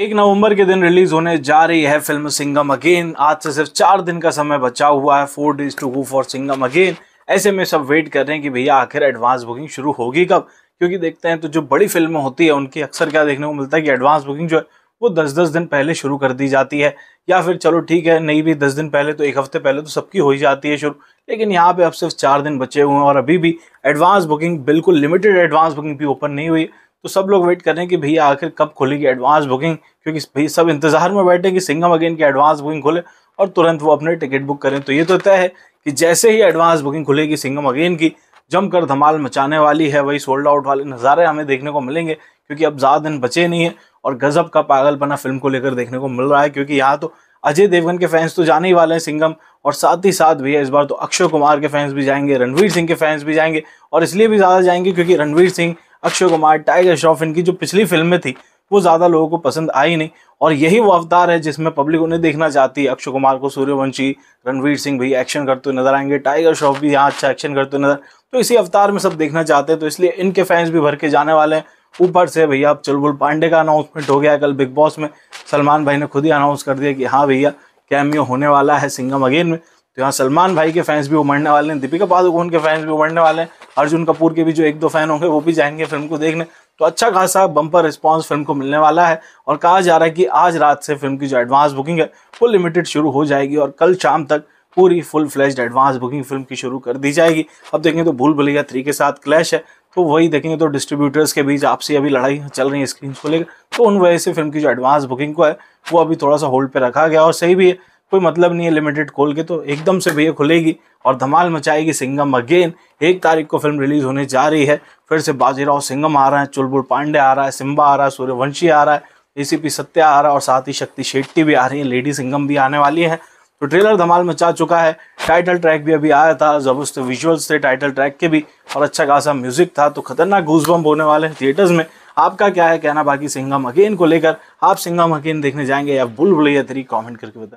एक नवंबर के दिन रिलीज होने जा रही है फिल्म सिंगम अगेन आज से सिर्फ चार दिन का समय बचा हुआ है four days to go for Singham again ऐसे में सब वेट कर रहे हैं कि भैया आखिर एडवांस बुकिंग शुरू होगी कब क्योंकि देखते हैं तो जो बड़ी फिल्में होती है उनकी अक्सर क्या देखने को मिलता है कि एडवांस बुकिंग जो है वो दस दस दिन पहले शुरू कर दी जाती है या फिर चलो ठीक है नहीं भी दस दिन पहले तो एक हफ्ते पहले तो सबकी हो ही जाती है शुरू लेकिन यहाँ पे अब सिर्फ चार दिन बचे हुए हैं और अभी भी एडवांस बुकिंग बिल्कुल लिमिटेड एडवांस बुकिंग भी ओपन नहीं हुई तो सब लोग वेट करें कि भैया आखिर कब खुलेगी एडवांस बुकिंग क्योंकि भैया सब इंतजार में बैठे कि सिंगम अगेन की एडवांस बुकिंग खुले और तुरंत वो अपने टिकट बुक करें तो ये तो तय है कि जैसे ही एडवांस बुकिंग खुलेगी सिंगम अगेन की जमकर धमाल मचाने वाली है वही सोल्ड आउट वाले नज़ारे हमें देखने को मिलेंगे क्योंकि अब ज़्यादा दिन बचे नहीं है और गज़ब का पागलपना फिल्म को लेकर देखने को मिल रहा है क्योंकि यहाँ तो अजय देवगन के फैंस तो जाने ही वाले हैं सिंगम और साथ ही साथ भैया इस बार तो अक्षय कुमार के फैंस भी जाएंगे रणवीर सिंह के फैंस भी जाएंगे और इसलिए भी ज़्यादा जाएंगे क्योंकि रणवीर सिंह अक्षय कुमार टाइगर श्रॉफ इनकी जो पिछली फिल्में थी वो ज़्यादा लोगों को पसंद आई नहीं और यही वो अवतार है जिसमें पब्लिक उन्हें देखना चाहती है अक्षय कुमार को सूर्यवंशी रणवीर सिंह भी एक्शन करते हुए नजर आएंगे टाइगर श्रॉफ भी यहाँ अच्छा एक्शन करते हुए नजर तो इसी अवतार में सब देखना चाहते हैं तो इसलिए इनके फैंस भी भर के जाने वाले हैं ऊपर से भैया अब चुलबुल पांडे का अनाउंसमेंट हो गया कल बिग बॉस में सलमान भाई ने खुद ही अनाउंस कर दिया कि हाँ भैया कैमियो होने वाला है सिंगम अगेन में तो यहाँ सलमान भाई के फैंस भी उमड़ने वाले हैं दीपिका पादुकोण के फैंस भी उमड़ने वाले हैं अर्जुन कपूर के भी जो एक दो फैन होंगे वो भी जाएंगे फिल्म को देखने तो अच्छा खासा बम्पर रिस्पॉन्स फिल्म को मिलने वाला है और कहा जा रहा है कि आज रात से फिल्म की जो एडवांस बुकिंग है वो लिमिटेड शुरू हो जाएगी और कल शाम तक पूरी full flash advance booking film की शुरू कर दी जाएगी अब देखेंगे तो भूल भुलैया थ्री के साथ क्लैश है तो वही देखेंगे तो डिस्ट्रीब्यूटर्स के बीच आपसी अभी लड़ाई चल रही है स्क्रीन को लेकर तो उन वजह से फिल्म की जो एडवांस बुकिंग को है वो अभी थोड़ा सा होल्ड पर रखा गया और सही भी है कोई मतलब नहीं है लिमिटेड खोल के तो एकदम से भैया खुलेगी और धमाल मचाएगी सिंगम अगेन एक तारीख को फिल्म रिलीज होने जा रही है फिर से बाजीराव सिंगम आ रहा है चुलबुल पांडे आ रहा है सिम्बा आ रहा है सूर्यवंशी आ रहा है ए सत्या आ रहा है और साथ ही शक्ति शेट्टी भी आ रही है लेडी सिंगम भी आने वाली है तो ट्रेलर धमाल मचा चुका है टाइटल ट्रैक भी अभी आया था जबरदस्त विजुअल्स थे टाइटल ट्रैक के भी और अच्छा खासा म्यूजिक था तो खतरनाक गूजबम होने वाले हैं थिएटर्स में आपका क्या है कहना बाकी सिंगम अगेन को लेकर आप सिंगम अगेन देखने जाएंगे या बुल बुलैया थ्री कॉमेंट करके बताएं